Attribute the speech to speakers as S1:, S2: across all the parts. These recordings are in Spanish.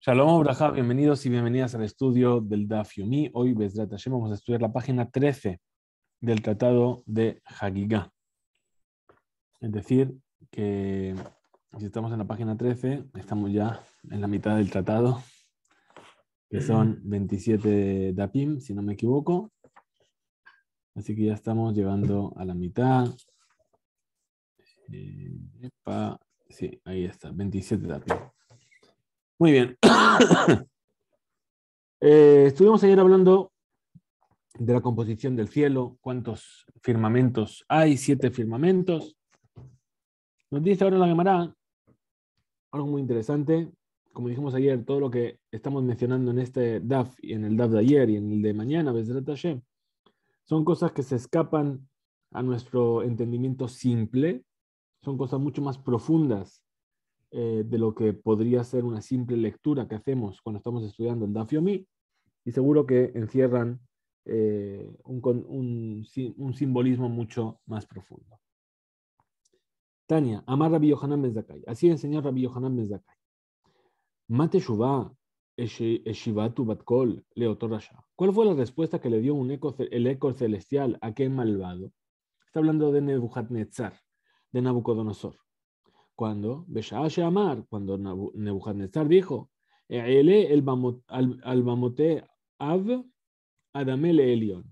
S1: Shalom, Braja, bienvenidos y bienvenidas al estudio del Dafyomi. Hoy, Bezrat Hashem, vamos a estudiar la página 13 del Tratado de Hagigah. Es decir, que si estamos en la página 13, estamos ya en la mitad del tratado, que son 27 Dapim, si no me equivoco. Así que ya estamos llegando a la mitad. Eh, sí, ahí está, 27 Dapim. Muy bien. Eh, estuvimos ayer hablando de la composición del cielo, cuántos firmamentos hay, siete firmamentos. Nos dice ahora la Gemara algo muy interesante. Como dijimos ayer, todo lo que estamos mencionando en este DAF y en el DAF de ayer y en el de mañana, son cosas que se escapan a nuestro entendimiento simple, son cosas mucho más profundas eh, de lo que podría ser una simple lectura que hacemos cuando estamos estudiando el Dafio y seguro que encierran eh, un, simbolismo mucho más profundo. Tania, amar Rabbi Yohanan Así enseñó Rabbi Yohanan Mezakai Mate Batkol, ¿Cuál fue la respuesta que le dio un eco, el eco celestial a aquel malvado? Está hablando de Nebuchadnezzar, de Nabucodonosor cuando Amar, cuando Nebuchadnezzar dijo, el Bamote Av Adamele Elion.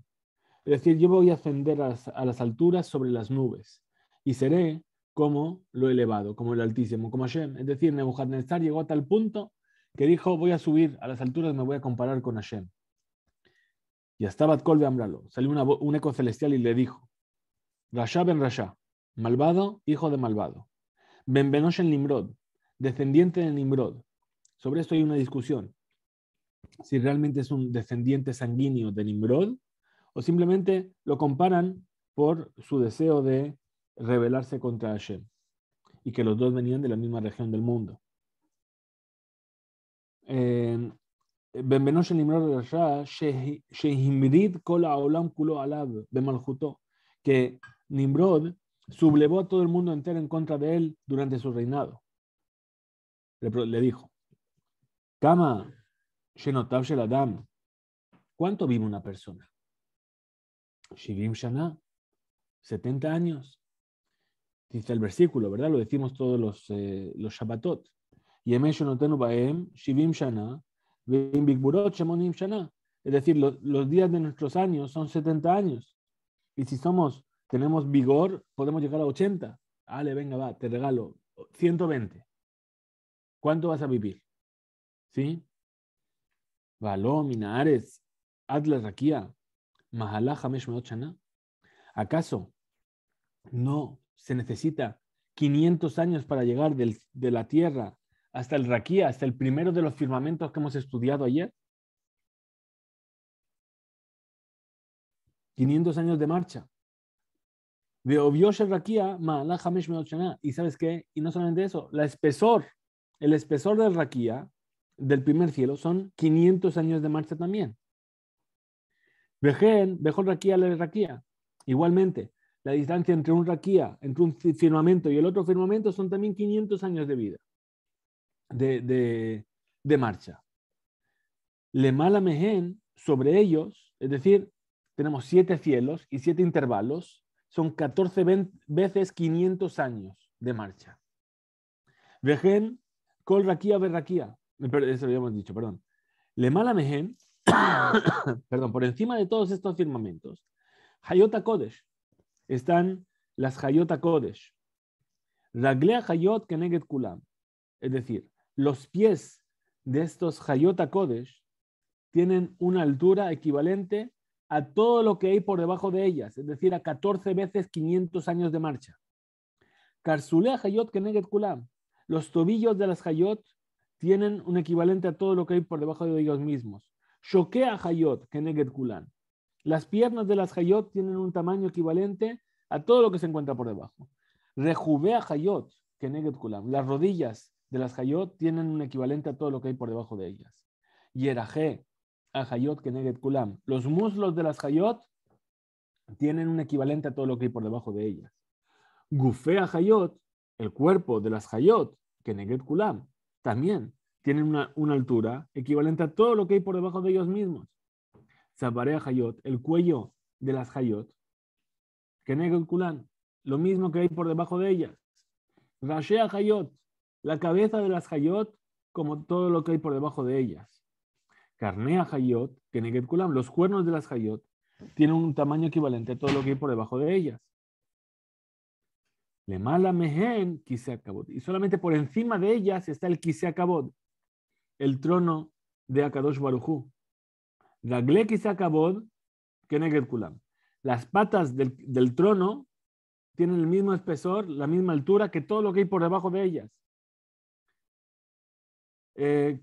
S1: Es decir, yo voy a ascender a las, alturas sobre las nubes y seré como lo elevado, como el Altísimo, como Hashem. Es decir, Nebuchadnezzar llegó a tal punto que dijo, voy a subir a las alturas, me voy a comparar con Hashem. Y hasta Batkol Amralo, salió un eco celestial y le dijo, Rasha ben Rasha, malvado, hijo de malvado. Benvenosh Nimrod, descendiente de Nimrod. Sobre esto hay una discusión. Si realmente es un descendiente sanguíneo de Nimrod o simplemente lo comparan por su deseo de rebelarse contra Hashem y que los dos venían de la misma región del mundo. Eh, Nimrod que Nimrod sublevó a todo el mundo entero en contra de él durante su reinado. Le, dijo, Kama, ¿cuánto vive una persona? Shivim Shana, 70 años. Dice el versículo, ¿verdad? Lo decimos todos los, eh, los Shabbatot. Baem, Shivim Shana, Shemonim Shana. Es decir, los días de nuestros años son 70 años. Y si somos tenemos vigor, podemos llegar a 80. Ale, venga, va, te regalo 120. ¿Cuánto vas a vivir? ¿Sí? Baló, Minares, Atlas Raquía, Mahalá, Hamesh ¿Acaso no se necesita 500 años para llegar de la Tierra hasta el Raquía, hasta el primero de los firmamentos que hemos estudiado ayer? 500 años de marcha. Y sabes qué? Y no solamente eso, la espesor, el espesor del raquía del primer cielo son 500 años de marcha también. Vejen, vejo raquía, le raquía. Igualmente, la distancia entre un raquía, entre un firmamento y el otro firmamento son también 500 años de vida, de, marcha. Le mala sobre ellos, es decir, tenemos siete cielos y siete intervalos son 14 veces 500 años de marcha. Vejen, Kol eso lo habíamos dicho, perdón. Le mala mejen, perdón, por encima de todos estos firmamentos, Hayota Kodesh, están las Hayota Kodesh. Raglea Hayot Keneget Kulam, es decir, los pies de estos Hayota Kodesh tienen una altura equivalente a todo lo que hay por debajo de ellas, es decir, a 14 veces 500 años de marcha. Karzulea Hayot Keneget Kulam. Los tobillos de las Hayot tienen un equivalente a todo lo que hay por debajo de ellos mismos. Shokea Hayot Keneget Kulam. Las piernas de las Hayot tienen un tamaño equivalente a todo lo que se encuentra por debajo. Rejuvea Hayot Keneget Kulam. Las rodillas de las Hayot tienen un equivalente a todo lo que hay por debajo de ellas. Yeraje a que Keneget Kulam. Los muslos de las Hayot tienen un equivalente a todo lo que hay por debajo de ellas. a Hayot, el cuerpo de las Hayot, Keneget Kulam, también tienen una, altura equivalente a todo lo que hay por debajo de ellos mismos. a Hayot, el cuello de las Hayot, Keneget Kulam, lo mismo que hay por debajo de ellas. a Hayot, la cabeza de las Hayot, como todo lo que hay por debajo de ellas. Carnea Hayot, Keneget los cuernos de las Hayot tienen un tamaño equivalente a todo lo que hay por debajo de ellas. Le mala mehen Y solamente por encima de ellas está el Kiseakabot, el trono de Akadosh la Dagle Keneget Kulam. Las patas del, trono tienen el mismo espesor, la misma altura que todo lo que hay por debajo de ellas. Eh,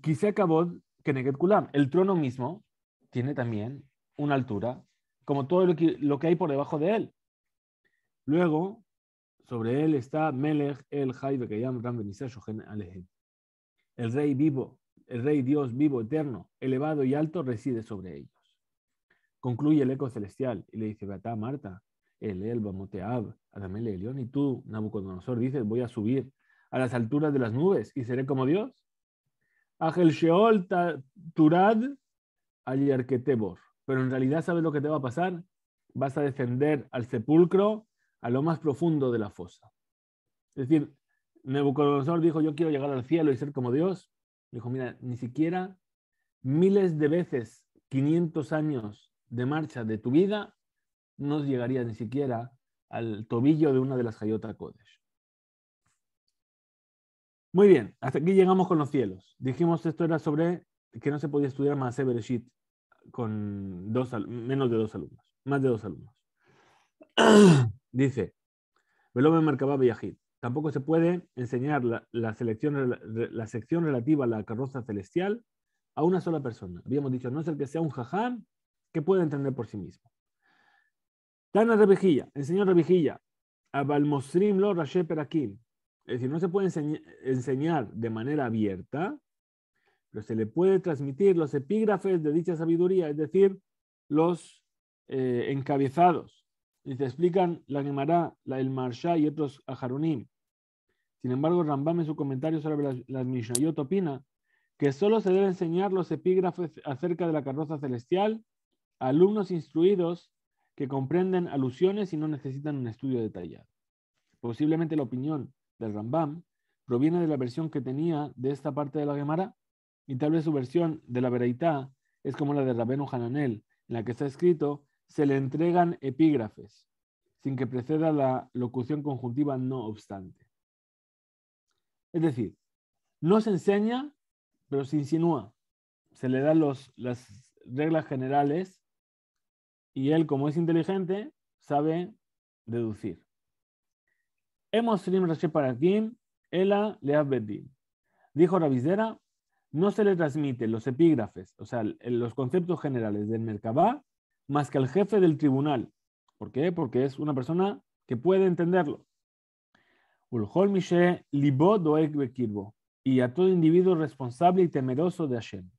S1: Keneget Kulam. El trono mismo tiene también una altura, como todo lo que, hay por debajo de él. Luego, sobre él está Melech el Jaibe que El rey vivo, el rey Dios vivo, eterno, elevado y alto reside sobre ellos. Concluye el eco celestial y le dice, Batá Marta, el Elba Moteab, adamele, Elión, y tú, Nabucodonosor, dices, voy a subir a las alturas de las nubes y seré como Dios. Pero en realidad, ¿sabes lo que te va a pasar? Vas a descender al sepulcro, a lo más profundo de la fosa. Es decir, Nebuchadnezzar dijo, yo quiero llegar al cielo y ser como Dios. Dijo, mira, ni siquiera miles de veces, 500 años de marcha de tu vida, no llegarías ni siquiera al tobillo de una de las Hayota Code. Muy bien, hasta aquí llegamos con los cielos. Dijimos esto era sobre que no se podía estudiar más Ebershit con menos de dos alumnos, más de dos alumnos. Dice, Velome marcaba Villajit, tampoco se puede enseñar la, selección, la sección relativa a la carroza celestial a una sola persona. Habíamos dicho, no es el que sea un jaján que pueda entender por sí mismo. Tana Revijilla, enseñó Revijilla, a Balmosrim lo Rashe Perakim, es decir, no se puede enseñar de manera abierta, pero se le puede transmitir los epígrafes de dicha sabiduría, es decir, los eh, encabezados. Y se explican la Gemara, El Marsha y otros a Harunim. Sin embargo, Rambam en su comentario sobre las, las Mishnayot opina que solo se deben enseñar los epígrafes acerca de la carroza celestial a alumnos instruidos que comprenden alusiones y no necesitan un estudio detallado. Posiblemente la opinión del Rambam, proviene de la versión que tenía de esta parte de la Gemara, y tal vez su versión de la Veraitá es como la de Rabenu Hananel, en la que está escrito, se le entregan epígrafes, sin que preceda la locución conjuntiva no obstante. Es decir, no se enseña, pero se insinúa. Se le dan las reglas generales y él, como es inteligente, sabe deducir. Hemos Ela Dijo Ravizera, no se le transmiten los epígrafes, o sea, los conceptos generales del Merkabah, más que al jefe del tribunal. ¿Por qué? Porque es una persona que puede entenderlo. Y a todo individuo responsable y temeroso de Hashem.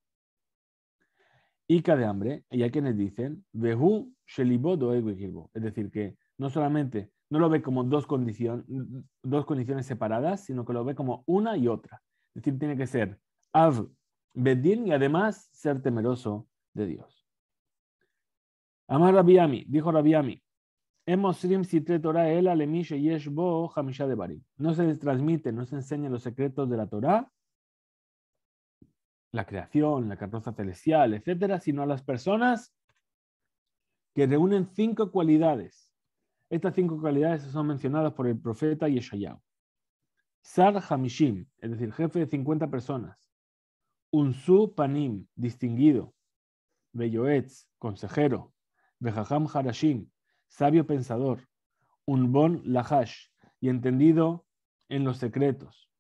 S1: Y de hambre, y a quienes dicen, Es decir, que no solamente no lo ve como dos, dos condiciones separadas, sino que lo ve como una y otra. Es decir, tiene que ser Av Bedin y además ser temeroso de Dios. Amar Ami, dijo Rabiami, no se les transmite, no se enseña los secretos de la Torah, la creación, la carroza celestial, etcétera, sino a las personas que reúnen cinco cualidades estas cinco cualidades son mencionadas por el profeta Yeshayahu. Sar Hamishim, es decir, jefe de 50 personas. su Panim, distinguido. Belloetz, consejero. Bejaham Harashim, sabio pensador. bon Lahash, y entendido en los secretos.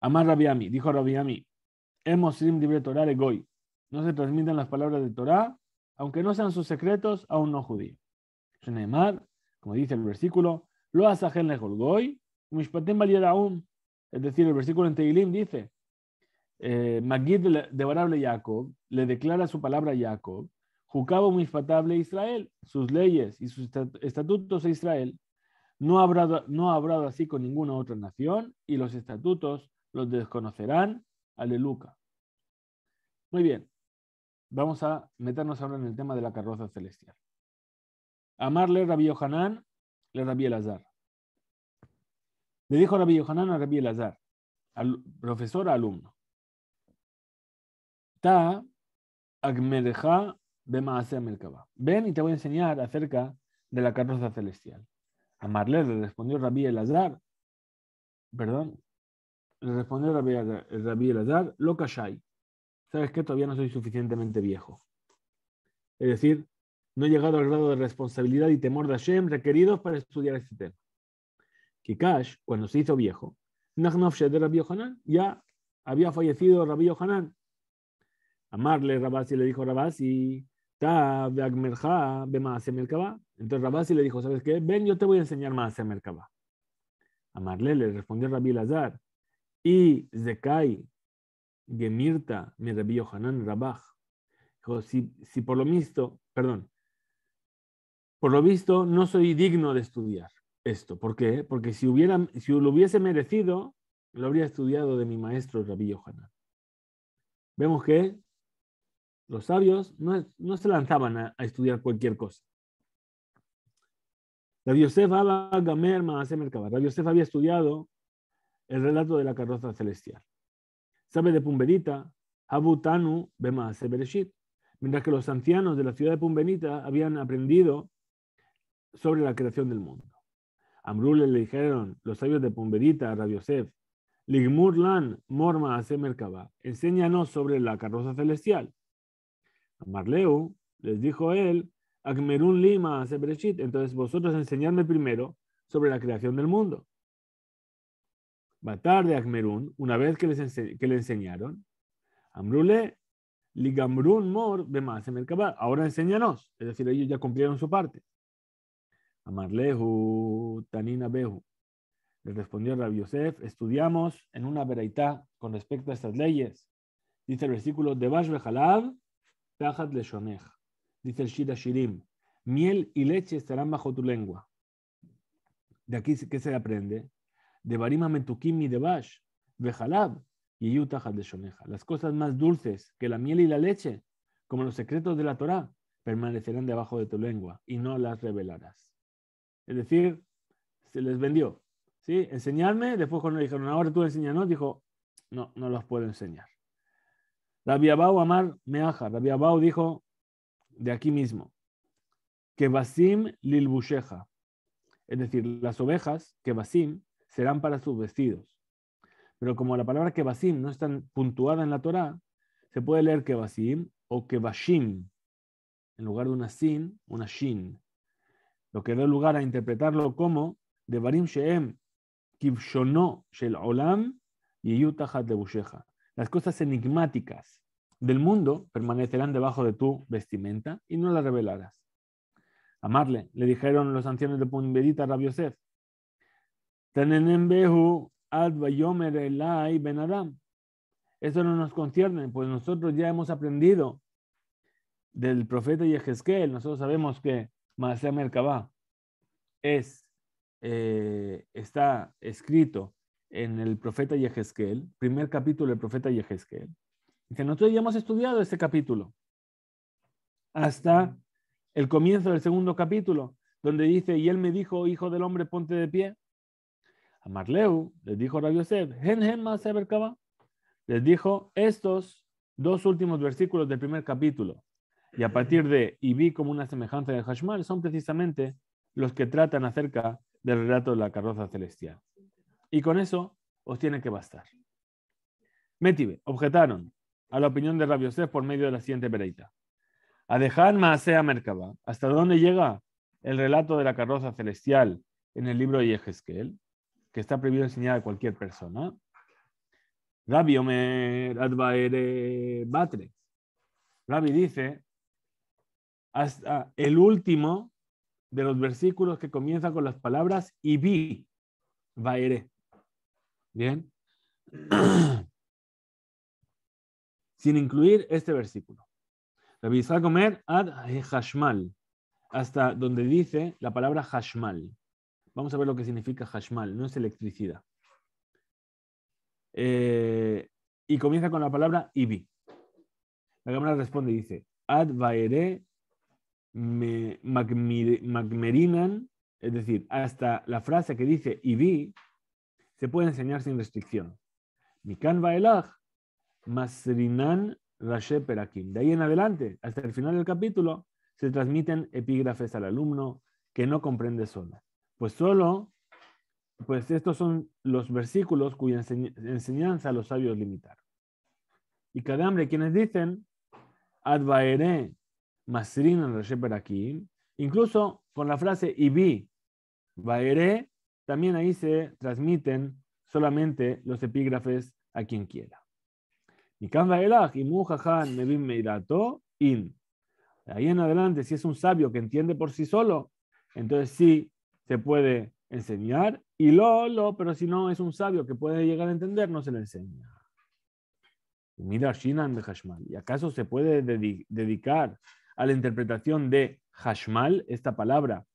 S1: Amar Rabiami, dijo Rabiami, Hemos libre Torah de No se transmiten las palabras de Torah aunque no sean sus secretos a un no judío. Neymar, como dice el versículo, lo asajen lejolgoy, mishpatem aún. Es decir, el versículo en Teilim dice, eh, Magid devorable Jacob le declara su palabra a Jacob, Jucabo Mishpatable Israel, sus leyes y sus estatutos a Israel, no habrá, no así con ninguna otra nación y los estatutos los desconocerán, aleluca. Muy bien, Vamos a meternos ahora en el tema de la carroza celestial. Amarle Rabbi Yohanan, le Rabbi Elazar. Le dijo Rabbi Yohanan a Rabbi Elazar, al profesor alumno. Ta Merkaba. Ven y te voy a enseñar acerca de la carroza celestial. Amarle le respondió Rabbi Elazar, perdón, le respondió Rabbi, Elazar, lo kashay sabes que todavía no soy suficientemente viejo. Es decir, no he llegado al grado de responsabilidad y temor de Hashem requeridos para estudiar este tema. Kikash, cuando se hizo viejo, de Rabbi Yohanan, ya había fallecido Rabbi Yohanan. Amarle y le dijo Rabasi, ta beagmerja be Entonces Rabasi le dijo, ¿sabes qué? Ven, yo te voy a enseñar maase merkaba. Amarle le respondió Rabbi Lazar, y Zekai Gemirta, mi Rabbi Yohanan Dijo, si, por lo visto, perdón, por lo visto no soy digno de estudiar esto. ¿Por qué? Porque si, hubiera, si lo hubiese merecido, lo habría estudiado de mi maestro Rabbi Yohanan. Vemos que los sabios no, se lanzaban a, estudiar cualquier cosa. Rabbi Yosef Abba Rabbi Yosef había estudiado el relato de la carroza celestial sabe de Pumbedita, Habutanu Bemase Bereshit, mientras que los ancianos de la ciudad de Pumberita habían aprendido sobre la creación del mundo. Amrule le dijeron los sabios de Pumberita, a Rabiosef, Ligmurlan Morma Merkaba, enséñanos sobre la carroza celestial. Marleu les dijo él, Akmerun Lima sebreshit. entonces vosotros enseñadme primero sobre la creación del mundo. Batar de Akmerun, una vez que, le enseñaron, Amrule Ligamrun Mor de Merkabá, ahora enséñanos, es decir, ellos ya cumplieron su parte. Amarlehu Tanina Behu, le respondió Rabbi Yosef, estudiamos en una veraitá con respecto a estas leyes. Dice el versículo, Debash tahat le shoneh. Dice el Shira Shirim, miel y leche estarán bajo tu lengua. De aquí qué se aprende barima Metukim y Debash, Bejalab y de Las cosas más dulces que la miel y la leche, como los secretos de la Torá, permanecerán debajo de tu lengua y no las revelarás. Es decir, se les vendió. ¿sí? Enseñarme, después cuando le dijeron, ahora tú enséñanos, dijo, no, no los puedo enseñar. Rabiabao Amar Meaja, Rabiabao dijo de aquí mismo, que Basim Lilbusheja, es decir, las ovejas, que Basim, serán para sus vestidos. Pero como la palabra kebasim no está puntuada en la Torá, se puede leer kebasim o kebashim, en lugar de una sin, una shin, lo que da lugar a interpretarlo como devarim sheem kivshono shel olam yiyutahat Las cosas enigmáticas del mundo permanecerán debajo de tu vestimenta y no las revelarás. Amarle, le dijeron los ancianos de Punvedita a Yosef, Tanenembehu, ad elai ben Eso no nos concierne, pues nosotros ya hemos aprendido del profeta Yehezkel. Nosotros sabemos que sea Merkabah es, eh, está escrito en el profeta Yehezkel, primer capítulo del profeta Yehezkel. Dice, nosotros ya hemos estudiado este capítulo hasta el comienzo del segundo capítulo, donde dice, y él me dijo, hijo del hombre, ponte de pie. Amarleu Marleu le dijo Rabbi Yosef, Hen Hen les dijo estos dos últimos versículos del primer capítulo. Y a partir de, y vi como una semejanza de Hashmal, son precisamente los que tratan acerca del relato de la carroza celestial. Y con eso os tiene que bastar. Metive, objetaron a la opinión de Rabbi Yosef por medio de la siguiente pereita. A dejar Maasea Merkaba, ¿hasta dónde llega el relato de la carroza celestial en el libro de Yehezkel? que está prohibido enseñar a cualquier persona. Rabbi Omer Advaere Batre. Rabbi dice, hasta el último de los versículos que comienza con las palabras y vi, vaere. Bien. Sin incluir este versículo. Rabbi Isaac Omer Ad Hashmal, hasta donde dice la palabra Hashmal. Vamos a ver lo que significa Hashmal, no es electricidad. Eh, y comienza con la palabra Ibi. La cámara responde y dice, Ad vaere me magmerinan, es decir, hasta la frase que dice Ibi, se puede enseñar sin restricción. Mikan vaelag masrinan rashe perakim. De ahí en adelante, hasta el final del capítulo, se transmiten epígrafes al alumno que no comprende solo. Pues solo, pues estos son los versículos cuya enseñanza los sabios limitaron. Y cada hombre, quienes dicen, Advaere Masrin en incluso con la frase vi Vaere, también ahí se transmiten solamente los epígrafes a quien quiera. y in Ahí en adelante, si es un sabio que entiende por sí solo, entonces sí se puede enseñar y lo, lo, pero si no es un sabio que puede llegar a entender, no se le enseña. Mira Shinan de ¿Y acaso se puede dedicar a la interpretación de Hashmal, esta palabra,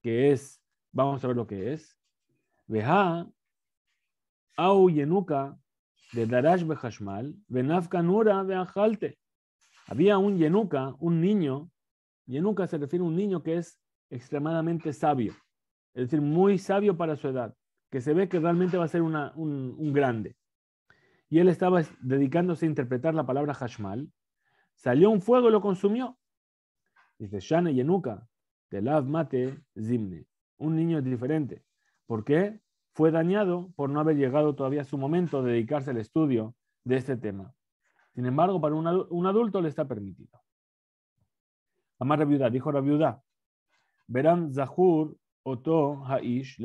S1: que es, vamos a ver lo que es, Beha Au Yenuka, de Darash Behashmal, Benafka Nura Había un Yenuka, un niño, Yenuka se refiere a un niño que es extremadamente sabio es decir, muy sabio para su edad, que se ve que realmente va a ser un, grande. Y él estaba dedicándose a interpretar la palabra Hashmal. Salió un fuego y lo consumió. Dice, Shane Yenuka, Telav Mate Zimne. Un niño diferente. ¿Por qué? Fue dañado por no haber llegado todavía a su momento de dedicarse al estudio de este tema. Sin embargo, para un, adulto le está permitido. Amar la viuda, dijo la viuda. Verán Zahur Oto Haish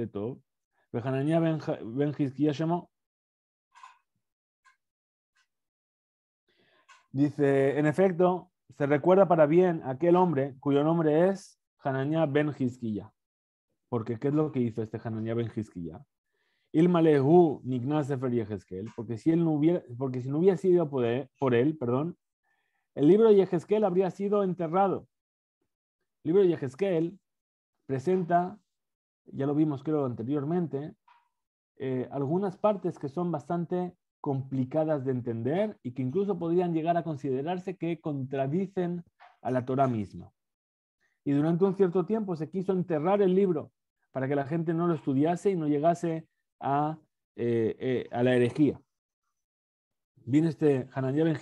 S1: Ben llamó. Dice, en efecto, se recuerda para bien aquel hombre cuyo nombre es Hananiah ben Hizkiya. Porque, ¿qué es lo que hizo este Hananiah ben Hizkiya? Ilmalehu porque si, él no hubiera, porque si no hubiera sido por él, por perdón, el libro de Yehezkel habría sido enterrado. El libro de Yehezkel presenta ya lo vimos creo anteriormente, eh, algunas partes que son bastante complicadas de entender y que incluso podrían llegar a considerarse que contradicen a la Torah misma. Y durante un cierto tiempo se quiso enterrar el libro para que la gente no lo estudiase y no llegase a, eh, eh, a la herejía. Viene este Hananiah ben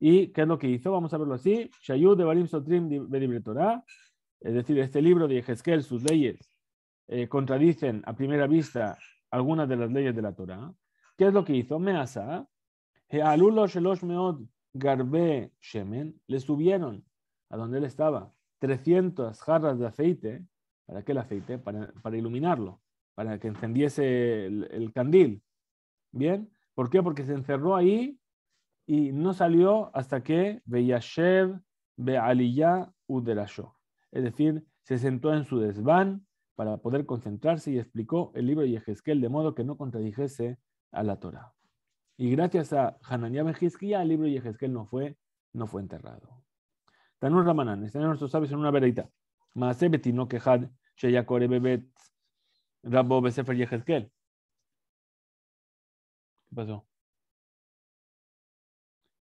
S1: ¿Y qué es lo que hizo? Vamos a verlo así. Shayud de Barim Sotrim de Torah, es decir, este libro de Ezequiel, sus leyes, eh, contradicen a primera vista algunas de las leyes de la Torah, ¿qué es lo que hizo? Measa, ¿eh? Garbe Shemen, le subieron a donde él estaba 300 jarras de aceite, ¿para qué el aceite? Para, para iluminarlo, para que encendiese el, candil. ¿Bien? ¿Por qué? Porque se encerró ahí y no salió hasta que Beyashev Bealiyah Uderasho. Es decir, se sentó en su desván, para poder concentrarse y explicó el libro de Yehezkel de modo que no contradijese a la Torah. Y gracias a Hananiah ben el libro de Yehezkel no fue, no fue enterrado. Tanur Ramanan, están nuestros sabios en una veredita. no quejad, sheyakore bebet, rabo besefer Yehezkel. ¿Qué pasó?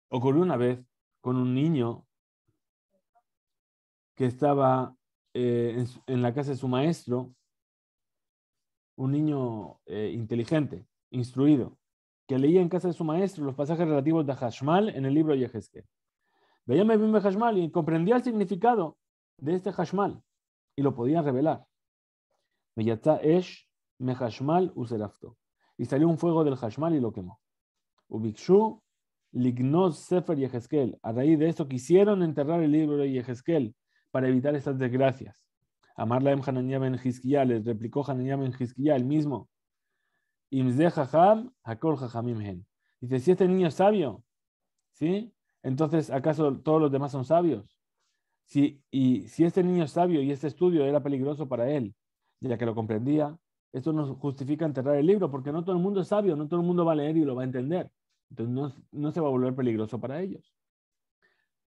S1: Ocurrió una vez con un niño que estaba eh, en, la casa de su maestro un niño eh, inteligente, instruido, que leía en casa de su maestro los pasajes relativos de Hashmal en el libro Yehezkel. Veía me Hashmal y comprendía el significado de este Hashmal y lo podía revelar. Esh me Hashmal userafto. Y salió un fuego del Hashmal y lo quemó. Ubikshu lignoz Sefer Yehezkel. A raíz de esto quisieron enterrar el libro de Yehezkel para evitar estas desgracias. Amarla en em ben les replicó Hananiah ben el mismo. Dice, si este niño es sabio, ¿sí? Entonces, ¿acaso todos los demás son sabios? Si, y si este niño es sabio y este estudio era peligroso para él, ya que lo comprendía, esto nos justifica enterrar el libro, porque no todo el mundo es sabio, no todo el mundo va a leer y lo va a entender. Entonces, no se va a volver peligroso para ellos.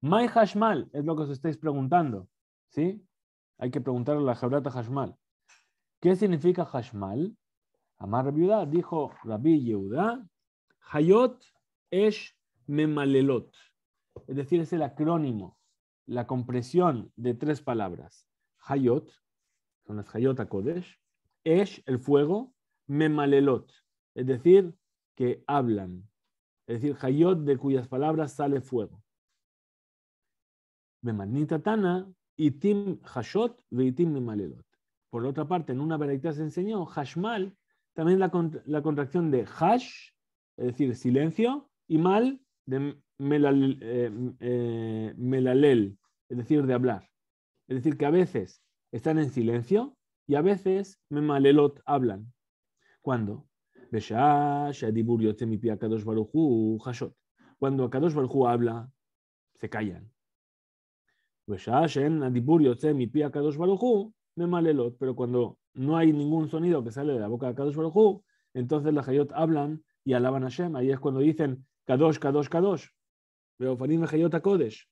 S1: Mai Hashmal es lo que os estáis preguntando. ¿sí? Hay que preguntarle a la Jabrata Hashmal. ¿Qué significa Hashmal? Amar viuda dijo Rabbi Yehuda, Hayot Esh Memalelot. Es decir, es el acrónimo, la compresión de tres palabras. Hayot, son las Hayot Kodesh, Esh, el fuego, Memalelot, es decir, que hablan. Es decir, Hayot de cuyas palabras sale fuego itim hashot veitim memalelot. Por otra parte, en una veredicta se enseñó hashmal, también la, la contracción de hash, es decir, silencio, y mal de melal, eh, eh, melalel, es decir, de hablar. Es decir, que a veces están en silencio y a veces memalelot hablan. ¿Cuándo? Cuando Akadosh Baruj habla, se callan. Pues pero cuando no hay ningún sonido que sale de la boca de Kadosh Baruchu, entonces las Hayot hablan y alaban a Hashem. Ahí es cuando dicen Kadosh, Kadosh, Kadosh. Beofanim Hayot Akodesh.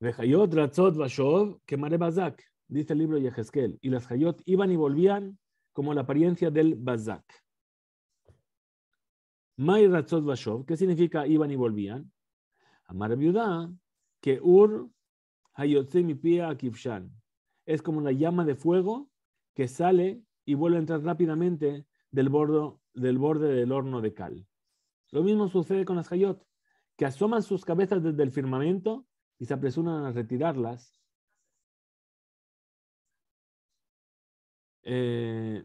S1: Hayot Ratzot Vashov, Bazak, dice el libro Yehezkel. Y las Hayot iban y volvían como la apariencia del Bazak. Mai Ratzot Vashov, ¿qué significa iban y volvían? Amar viuda, que Ur mi Pia Akivshan. Es como la llama de fuego que sale y vuelve a entrar rápidamente del, del borde del horno de cal. Lo mismo sucede con las Hayot, que asoman sus cabezas desde el firmamento y se apresuran a retirarlas. Eh,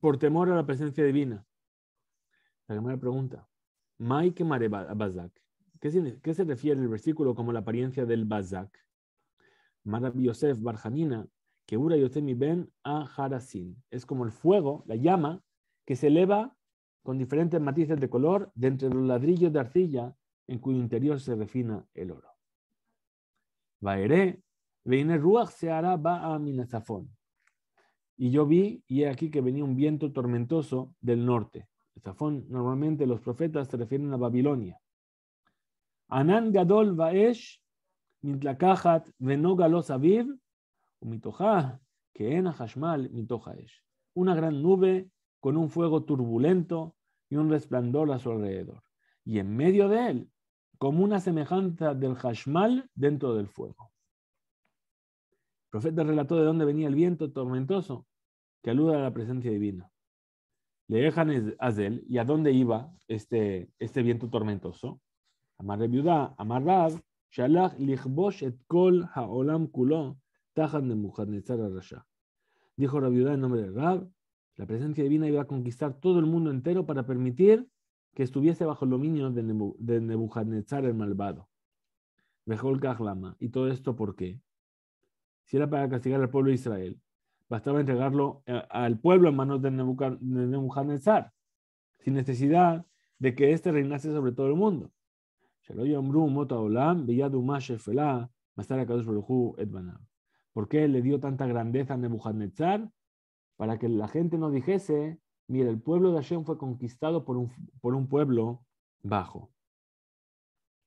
S1: por temor a la presencia divina. La primera pregunta. ¿Qué, se refiere el versículo como la apariencia del Bazak? Yosef Barjamina, que mi Ben a Harasin. Es como el fuego, la llama, que se eleva con diferentes matices de color dentro de entre los ladrillos de arcilla en cuyo interior se refina el oro. Ruach Ba Y yo vi, y he aquí que venía un viento tormentoso del norte, normalmente los profetas se refieren a Babilonia. Anan Gadol Vaesh, Venogalos Aviv, Hashmal Mitojaesh. Una gran nube con un fuego turbulento y un resplandor a su alrededor. Y en medio de él, como una semejanza del Hashmal dentro del fuego. El profeta relató de dónde venía el viento tormentoso, que aluda a la presencia divina. Le dejan a Azel, ¿y a dónde iba este, este viento tormentoso? Amar Amar Shalach haolam de Dijo Rabiudá en nombre de Rab, la presencia divina iba a conquistar todo el mundo entero para permitir que estuviese bajo el dominio de, Nebuchadnezzar el malvado. Mejor Kahlama. ¿Y todo esto por qué? Si era para castigar al pueblo de Israel, bastaba entregarlo eh, al pueblo en manos de Nebuchadnezzar, sin necesidad de que éste reinase sobre todo el mundo. ¿Por qué le dio tanta grandeza a Nebuchadnezzar? Para que la gente no dijese, mira, el pueblo de Hashem fue conquistado por un, pueblo bajo,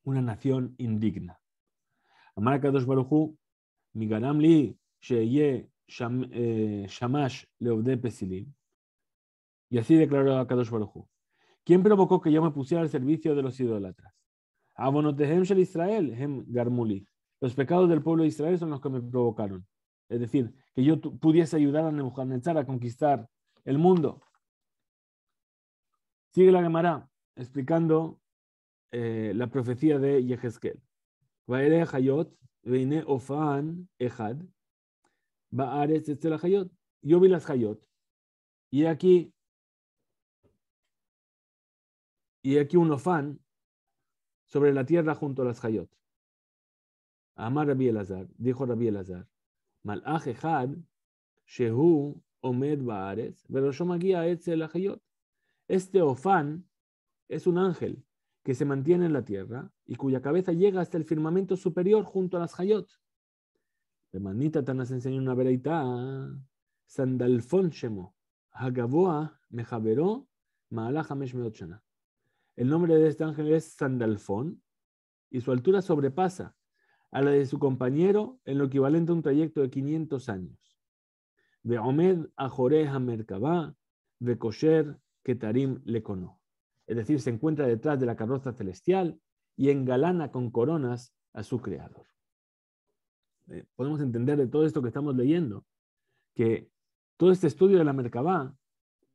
S1: una nación indigna. Amar Kadosh Baruchu, li sheye eh, Shamash Y así declaró a Kadosh ¿Quién provocó que yo me pusiera al servicio de los idólatras? Abonotehem Shel Israel, Garmuli. Los pecados del pueblo de Israel son los que me provocaron. Es decir, que yo pudiese ayudar a Nebuchadnezzar a conquistar el mundo. Sigue la Gemara explicando eh, la profecía de Yehezkel. Hayot, Veine Ofan, Hayot. Yo vi las Hayot. Y aquí, y aquí un ofán sobre la tierra junto a las Hayot. Amar Rabbi azar, dijo Rabbi Elazar, Malach Echad, Shehu Omed me Veroshomagia Etzel Hayot. Este ofán es un ángel que se mantiene en la tierra y cuya cabeza llega hasta el firmamento superior junto a las Hayot. Remanita nos enseña una vereita, ¿ah? Sandalfón Shemo. Hagaboa Mejaberó 500 El nombre de este ángel es Sandalfón y su altura sobrepasa a la de su compañero en lo equivalente a un trayecto de 500 años. De Omed a Joreja de Merkabá, de Kosher Ketarim Lekono. Es decir, se encuentra detrás de la carroza celestial y engalana con coronas a su creador. Eh, podemos entender de todo esto que estamos leyendo, que todo este estudio de la Merkabah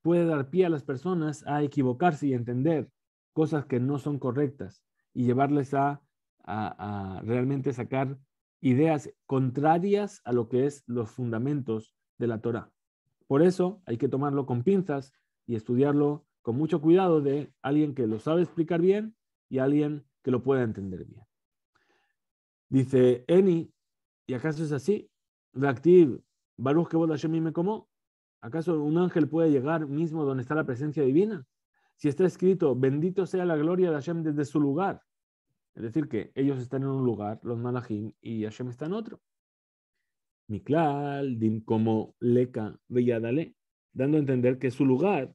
S1: puede dar pie a las personas a equivocarse y entender cosas que no son correctas y llevarles a, a realmente sacar ideas contrarias a lo que es los fundamentos de la Torah. Por eso hay que tomarlo con pinzas y estudiarlo con mucho cuidado de alguien que lo sabe explicar bien y alguien que lo pueda entender bien. Dice Eni, ¿Y acaso es así? como. ¿Acaso un ángel puede llegar mismo donde está la presencia divina? Si está escrito, bendito sea la gloria de Hashem desde su lugar. Es decir, que ellos están en un lugar, los malachim, y Hashem está en otro. Miklal, din como leka veyadale, dando a entender que su lugar,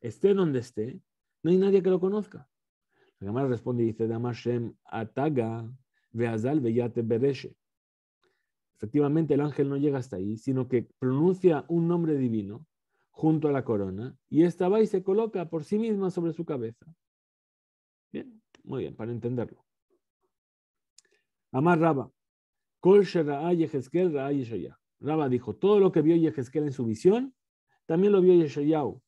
S1: esté donde esté, no hay nadie que lo conozca. La Gemara responde y dice, Damashem ataga, veazal, veyate bereshe. Efectivamente, el ángel no llega hasta ahí, sino que pronuncia un nombre divino junto a la corona y esta va y se coloca por sí misma sobre su cabeza. Bien, muy bien, para entenderlo. Amar Raba. Kol Raba dijo, todo lo que vio Yehezkel en su visión, también lo vio Yeshayahu.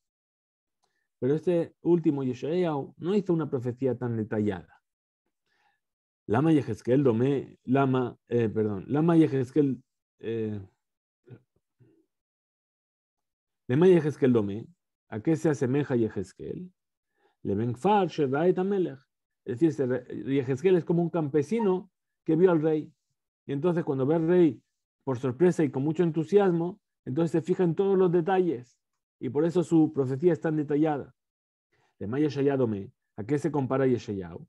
S1: Pero este último Yeshayahu no hizo una profecía tan detallada. Lama Yehezkel Dome, Lama, eh, perdón, Lama eh, ¿a qué se asemeja Yehezkel? Le far, Tamelech. Amelech. Es decir, Yehezkel es como un campesino que vio al rey. Y entonces cuando ve al rey por sorpresa y con mucho entusiasmo, entonces se fija en todos los detalles. Y por eso su profecía es tan detallada. De Maya Shayadome, ¿a qué se compara Yeshayahu?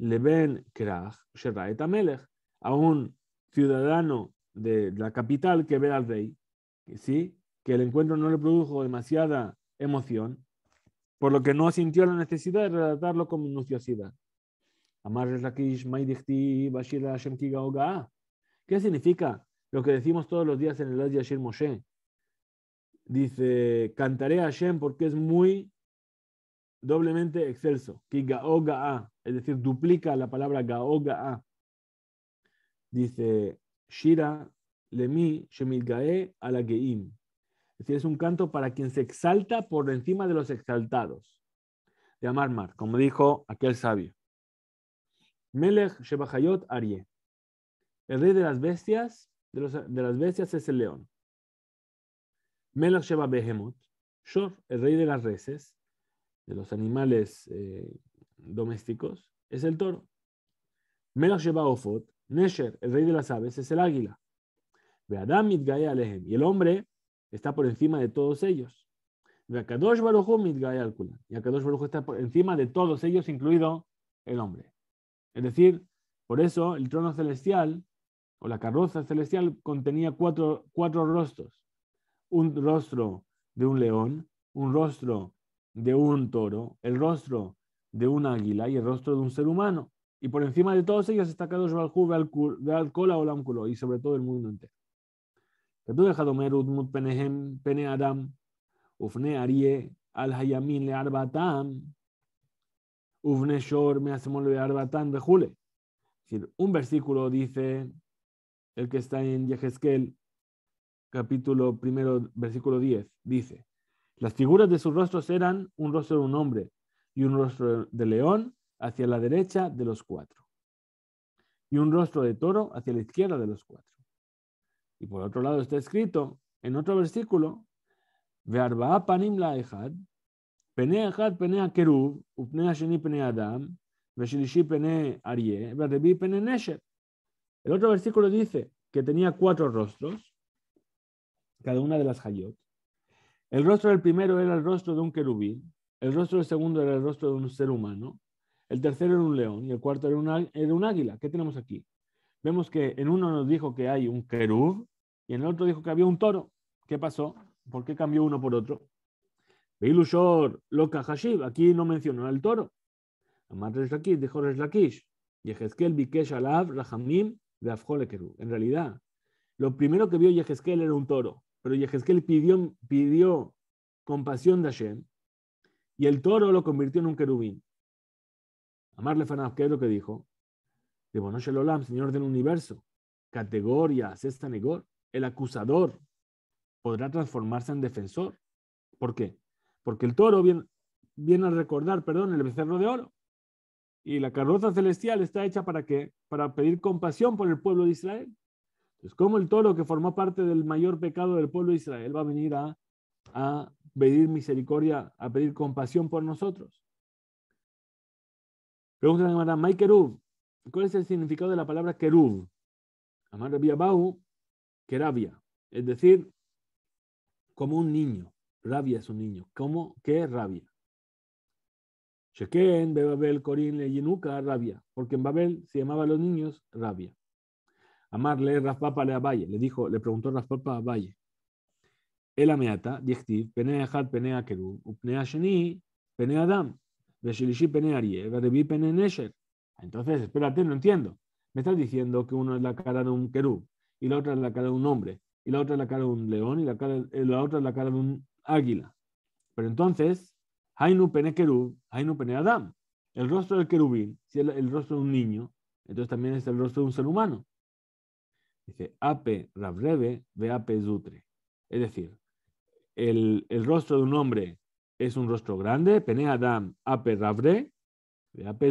S1: Leben Krach, et Amelech, a un ciudadano de la capital que ve al rey, ¿sí? que el encuentro no le produjo demasiada emoción, por lo que no sintió la necesidad de relatarlo con minuciosidad. ¿Qué significa lo que decimos todos los días en el Ad Moshe? Dice, cantaré a Hashem porque es muy doblemente excelso es decir, duplica la palabra gaoga. Dice, Shira lemi shemilgae alageim. Es decir, es un canto para quien se exalta por encima de los exaltados. De Amar-Mar, como dijo aquel sabio. Melech Jayot Arie. El rey de las bestias, de, las bestias es el león. Melech Sheba behemot. Shor, el rey de las reses, de los animales eh, domésticos es el toro. Menos Ofot, Nesher, el rey de las aves, es el águila. Adam Y el hombre está por encima de todos ellos. Y Akadosh baruchum está por encima de todos ellos, incluido el hombre. Es decir, por eso el trono celestial o la carroza celestial contenía cuatro, cuatro rostros. Un rostro de un león, un rostro de un toro, el rostro de un águila y el rostro de un ser humano. Y por encima de todos ellos está de o y sobre todo el mundo entero. Al un versículo dice, el que está en Yehezkel, capítulo primero, versículo 10, dice, las figuras de sus rostros eran un rostro de un hombre, y un rostro de león hacia la derecha de los cuatro, y un rostro de toro hacia la izquierda de los cuatro. Y por otro lado está escrito en otro versículo, panim sheni adam, El otro versículo dice que tenía cuatro rostros, cada una de las hayot. El rostro del primero era el rostro de un querubín, el rostro del segundo era el rostro de un ser humano. El tercero era un león y el cuarto era, un águila. ¿Qué tenemos aquí? Vemos que en uno nos dijo que hay un querub y en el otro dijo que había un toro. ¿Qué pasó? ¿Por qué cambió uno por otro? aquí no mencionó al toro. Amar Reshlakish, dijo Reshlakish. Yehezkel Bikesh Alav, Rahamim, Kerub. En realidad, lo primero que vio Yehezkel era un toro, pero Yehezkel pidió, pidió compasión de Hashem y el toro lo convirtió en un querubín. Amarle Fernando, ¿qué es lo que dijo? De Bono Olam, Señor del Universo, categoría, sexta negor, el acusador podrá transformarse en defensor. ¿Por qué? Porque el toro viene, viene a recordar, perdón, el becerro de oro. Y la carroza celestial está hecha para qué? Para pedir compasión por el pueblo de Israel. Entonces, ¿cómo el toro que formó parte del mayor pecado del pueblo de Israel va a venir a pedir misericordia, a pedir compasión por nosotros. Pregunta la hermana May ¿cuál es el significado de la palabra Kerub? Amar bau, Kerabia, es decir, como un niño. Rabia es un niño. ¿Cómo? ¿Qué rabia? Chequen, Bebabel, le Leyenuca, rabia. Porque en Babel se llamaba a los niños rabia. Amarle, le Abaye. Le dijo, le preguntó Raspapa a Valle. Entonces, espérate, no entiendo. Me estás diciendo que uno es la cara de un querub, y la otra es la cara de un hombre, y la otra es la cara de un león, y la, otra es la cara de un águila. Pero entonces, Hainu pene querub, Hainu pene Adam. El rostro del querubín, si es el rostro de un niño, entonces también es el rostro de un ser humano. Dice, ape rabreve ve ape zutre. Es decir, el, rostro de un hombre es un rostro grande, Pene Adam Ape rabre de Ape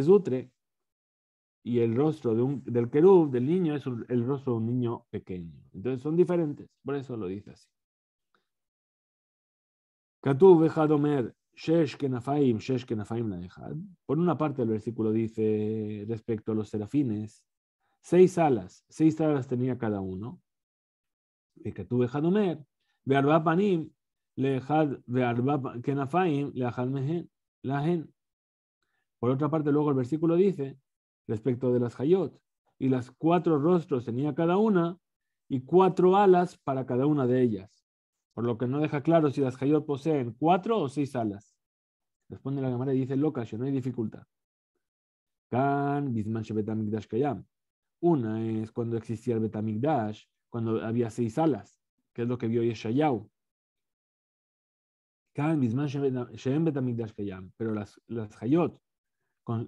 S1: y el rostro de un, del querub, del niño, es el rostro de un niño pequeño. Entonces son diferentes, por eso lo dice así. Por una parte, el versículo dice respecto a los serafines: seis alas, seis alas tenía cada uno. Por otra parte, luego el versículo dice, respecto de las hayot, y las cuatro rostros tenía cada una, y cuatro alas para cada una de ellas. Por lo que no deja claro si las hayot poseen cuatro o seis alas. Responde la cámara y dice, loca, no hay dificultad. Una es cuando existía el Betamigdash, cuando había seis alas, que es lo que vio Yeshayahu. Pero las, las Hayot,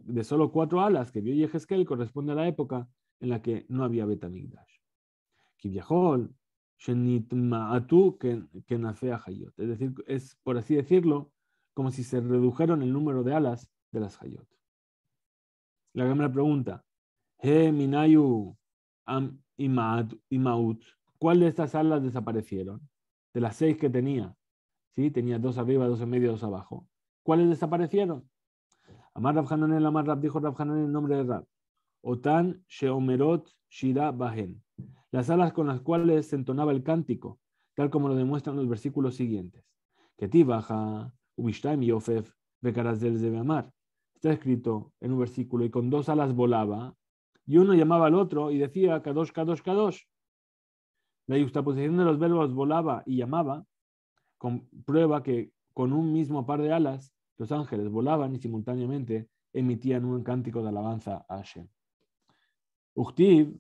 S1: de solo cuatro alas que vio yeheskel corresponde a la época en la que no había Betamigdash. que Hayot. Es decir, es por así decirlo, como si se redujeron el número de alas de las Hayot. La cámara pregunta, He Minayu Imaut, ¿cuál de estas alas desaparecieron? De las seis que tenía, ¿sí? Tenía dos arriba, dos en medio, dos abajo. ¿Cuáles desaparecieron? Amar Rabhanan el Amar Rab dijo Rabhanan en nombre de Rab. Otan Sheomerot Shira Bahen. Las alas con las cuales se entonaba el cántico, tal como lo demuestran los versículos siguientes. Keti Baja, Ubishtaim Yofef, Bekarazel Zebeamar. Está escrito en un versículo, y con dos alas volaba, y uno llamaba al otro y decía Kadosh, Kadosh, Kadosh. La yuxtaposición de los verbos volaba y llamaba comprueba que con un mismo par de alas los ángeles volaban y simultáneamente emitían un cántico de alabanza a Hashem. Uchtib,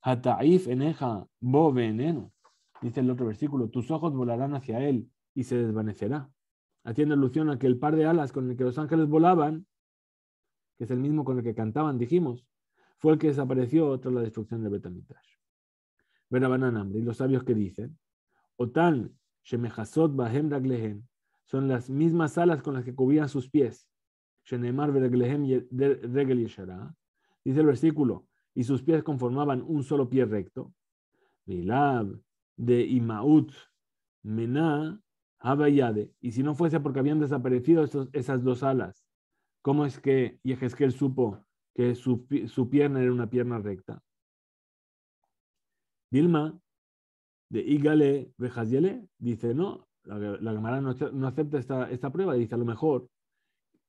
S1: Hataif eneja bo Dice el otro versículo, tus ojos volarán hacia él y se desvanecerá. Haciendo alusión a que el par de alas con el que los ángeles volaban, que es el mismo con el que cantaban, dijimos, fue el que desapareció tras la destrucción de Betamitash. a banana y los sabios que dicen, Otan Bahem son las mismas alas con las que cubrían sus pies. dice el versículo, y sus pies conformaban un solo pie recto. milad de Imaut Abayade, y si no fuese porque habían desaparecido esas dos alas, ¿cómo es que Yehezkel supo que su, su pierna era una pierna recta? Dilma de Igale Bejaziele, dice, no, la, la Gemara no, acepta esta, esta prueba, dice, a lo mejor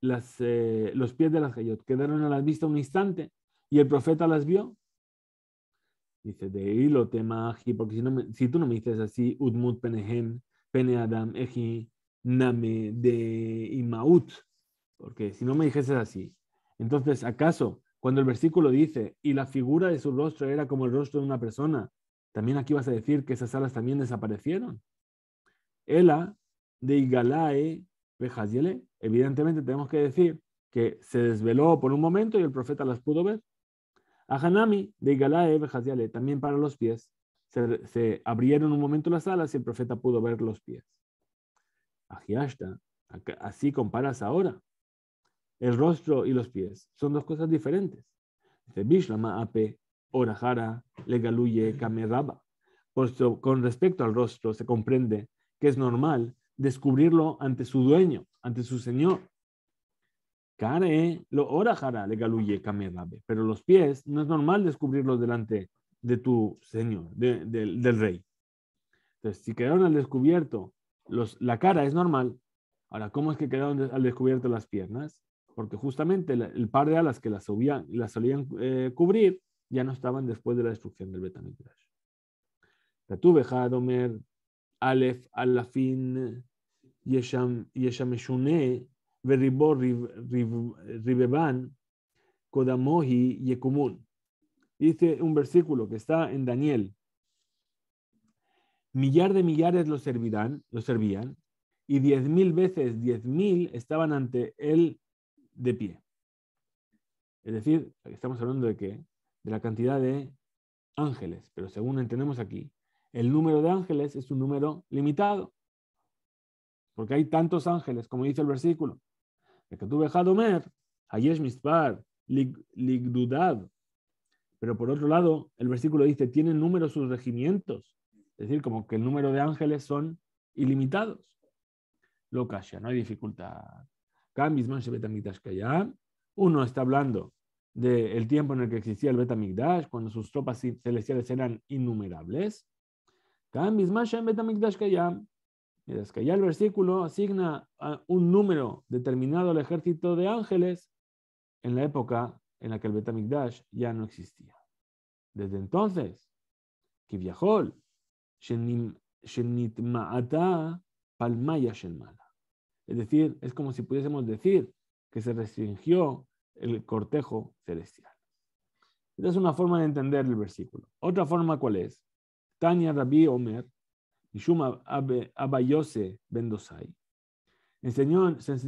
S1: eh, los pies de las Hayot quedaron a la vista un instante y el profeta las vio. Dice, de hilo tema, porque si, tú no me dices así, Udmut Penehem, Pene Adam, Name, de Imaut, porque si no me dijese así, entonces, ¿acaso cuando el versículo dice, y la figura de su rostro era como el rostro de una persona, también aquí vas a decir que esas alas también desaparecieron. Ela de Igalae Evidentemente tenemos que decir que se desveló por un momento y el profeta las pudo ver. Hanami, de Igalae también para los pies. Se, abrieron un momento las alas y el profeta pudo ver los pies. Ajiashta, así comparas ahora. El rostro y los pies son dos cosas diferentes. Dice Bishlama Ape Orahara Legaluye, Kameraba. Puesto con respecto al rostro, se comprende que es normal descubrirlo ante su dueño, ante su señor. Kare lo orahara Legaluye, Kamerabe. Pero los pies no es normal descubrirlos delante de tu señor, del rey. Entonces, si quedaron al descubierto, los, la cara es normal. Ahora, ¿cómo es que quedaron al descubierto las piernas? Porque justamente el, par de alas que las, solían eh, cubrir ya no estaban después de la destrucción del Betamigdash. Tatu Omer, alef Alafin, Yeshameshune, Veribor, Ribeban, Kodamohi, Yekumun. Dice un versículo que está en Daniel. Millar de millares lo servirán, lo servían, y diez mil veces diez mil estaban ante él de pie. Es decir, estamos hablando de que de la cantidad de ángeles, pero según entendemos aquí, el número de ángeles es un número limitado, porque hay tantos ángeles, como dice el versículo. que Pero por otro lado, el versículo dice, tienen números sus regimientos, es decir, como que el número de ángeles son ilimitados. Lo calla, no hay dificultad. Uno está hablando del tiempo en el que existía el Betamigdash, cuando sus tropas celestiales eran innumerables. Mientras que ya el versículo asigna un número determinado al ejército de ángeles en la época en la que el Betamigdash ya no existía. Desde entonces, Es decir, es como si pudiésemos decir que se restringió el cortejo celestial. Esta es una forma de entender el versículo. Otra forma, ¿cuál es? Tania Rabbi Omer, Shuma, Abayose Ben Dosai. se enseñó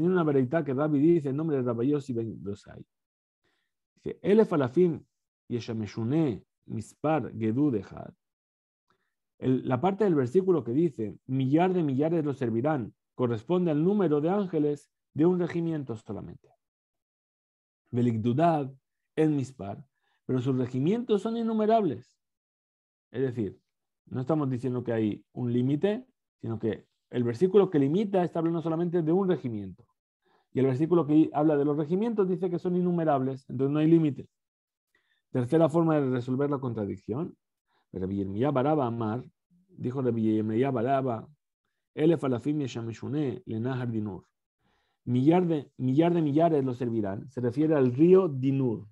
S1: una verdad que Rabbi dice en nombre de Rabayose Ben Dosai. Dice, Elef alafim yeshameshune mispar gedu dejad. La parte del versículo que dice, millar de millares lo servirán, corresponde al número de ángeles de un regimiento solamente. Belikdudad, en Mispar, pero sus regimientos son innumerables. Es decir, no estamos diciendo que hay un límite, sino que el versículo que limita está hablando solamente de un regimiento. Y el versículo que habla de los regimientos dice que son innumerables, entonces no hay límite. Tercera forma de resolver la contradicción. Rabbi Baraba Amar, dijo Rabbi Baraba, Elef alafim millar de, millares lo servirán. Se refiere al río Dinur.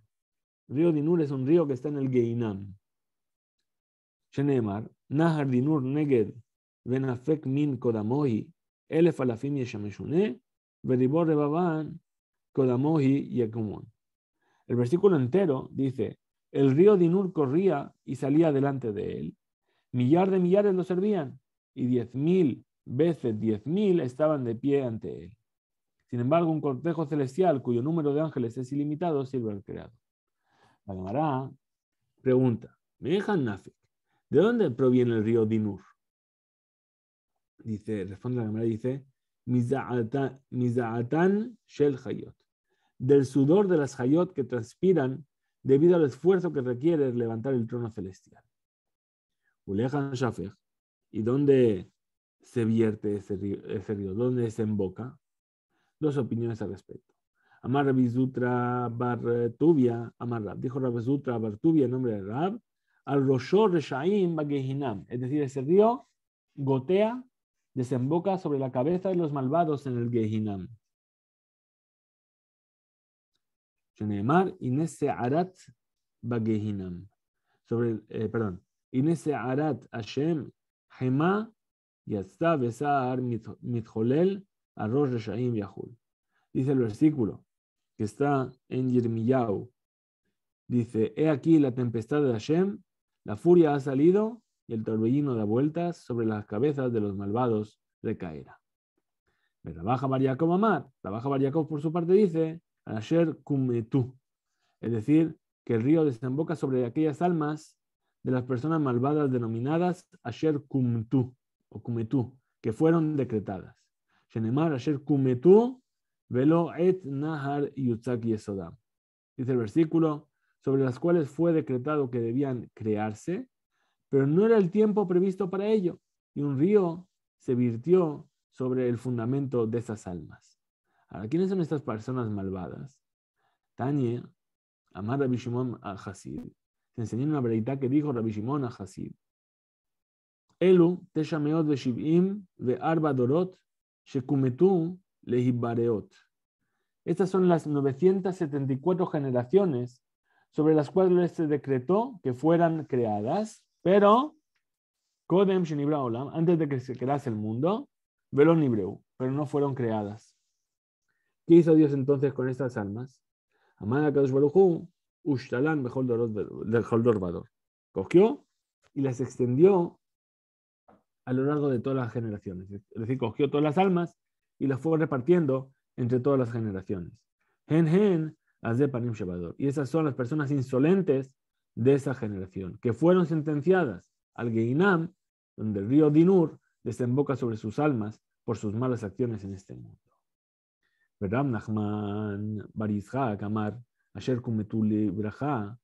S1: El río Dinur es un río que está en el Geinam. Nahar Dinur Neged, Min Kodamohi, Elef Alafim Kodamohi El versículo entero dice, el río Dinur corría y salía delante de él. Millar de millares lo servían y diez mil veces diez mil estaban de pie ante él. Sin embargo, un cortejo celestial cuyo número de ángeles es ilimitado sirve al creado. La Gemara pregunta, Nafik, ¿de dónde proviene el río Dinur? Dice, responde la Gemara y dice, Shel Hayot, del sudor de las Hayot que transpiran debido al esfuerzo que requiere levantar el trono celestial. ¿y dónde se vierte ese río, ese río? ¿Dónde desemboca? dos opiniones al respecto. Amar Rabizutra Bartubia, eh, Amar Rab. Dijo Rabizutra Bartubia en nombre de Rab, al roshor Reshaim Bagehinam. Es decir, ese río gotea, desemboca sobre la cabeza de los malvados en el Gehinam. Shenemar Inese Arat Bagehinam. Sobre, eh, perdón. Inese Arat Hashem Hema Yatzab Besar Mitholel Arroz Reshaim Yahul. Dice el versículo que está en Yirmiyahu. Dice, he aquí la tempestad de Hashem, la furia ha salido y el torbellino da vueltas sobre las cabezas de los malvados recaerá. Pero Baja Bariakov Amar, la Baja Bariakov por su parte dice, Asher Kumetú, es decir, que el río desemboca sobre aquellas almas de las personas malvadas denominadas Asher Kumtu o Kumetú, que fueron decretadas. Asher Velo Et Nahar Dice el versículo, sobre las cuales fue decretado que debían crearse, pero no era el tiempo previsto para ello, y un río se virtió sobre el fundamento de esas almas. Ahora, ¿quiénes son estas personas malvadas? Tanye, Amar Rabbi Shimon a Hasid. Se enseñó una verdad que dijo Rabbi Shimon a Hasid. Elu de de arba dorot Lehibareot. Estas son las 974 generaciones sobre las cuales se decretó que fueran creadas, pero Kodem antes de que se crease el mundo, pero no fueron creadas. ¿Qué hizo Dios entonces con estas almas? Amada Cogió y las extendió a lo largo de todas las generaciones. Es decir, cogió todas las almas y las fue repartiendo entre todas las generaciones. Gen gen panim Y esas son las personas insolentes de esa generación, que fueron sentenciadas al Geinam, donde el río Dinur desemboca sobre sus almas por sus malas acciones en este mundo. Veram Nachman Barizhak Asher Kumetuli Braha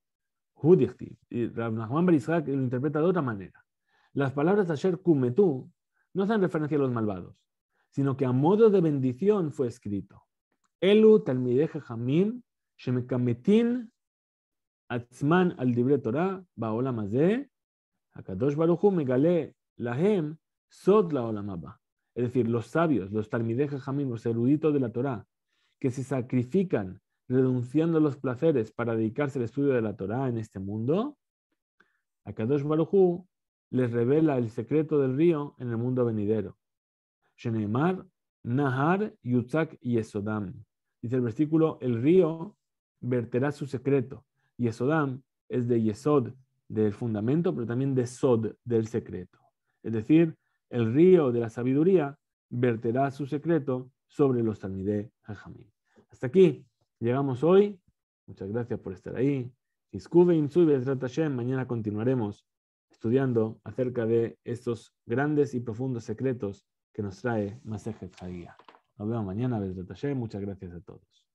S1: Y Nachman lo interpreta de otra manera. Las palabras de Asher Kumetú no hacen referencia a los malvados, sino que a modo de bendición fue escrito. Elu talmideje jamim shemekametin atzman al dibre Torah baolam akadosh baruchu megale lahem sod la'olamaba Es decir, los sabios, los talmideh jamim, los eruditos de la Torah, que se sacrifican renunciando a los placeres para dedicarse al estudio de la Torah en este mundo, Akadosh Baruchu les revela el secreto del río en el mundo venidero. Shenemar, Nahar, Yutzak y Esodam. Dice el versículo, el río verterá su secreto. Y Yesodam es de Yesod, del fundamento, pero también de Sod, del secreto. Es decir, el río de la sabiduría verterá su secreto sobre los tanidé Jajamim. Hasta aquí llegamos hoy. Muchas gracias por estar ahí. Mañana continuaremos estudiando acerca de estos grandes y profundos secretos que nos trae Masejet Hagia. Nos vemos mañana, taller. Muchas gracias a todos.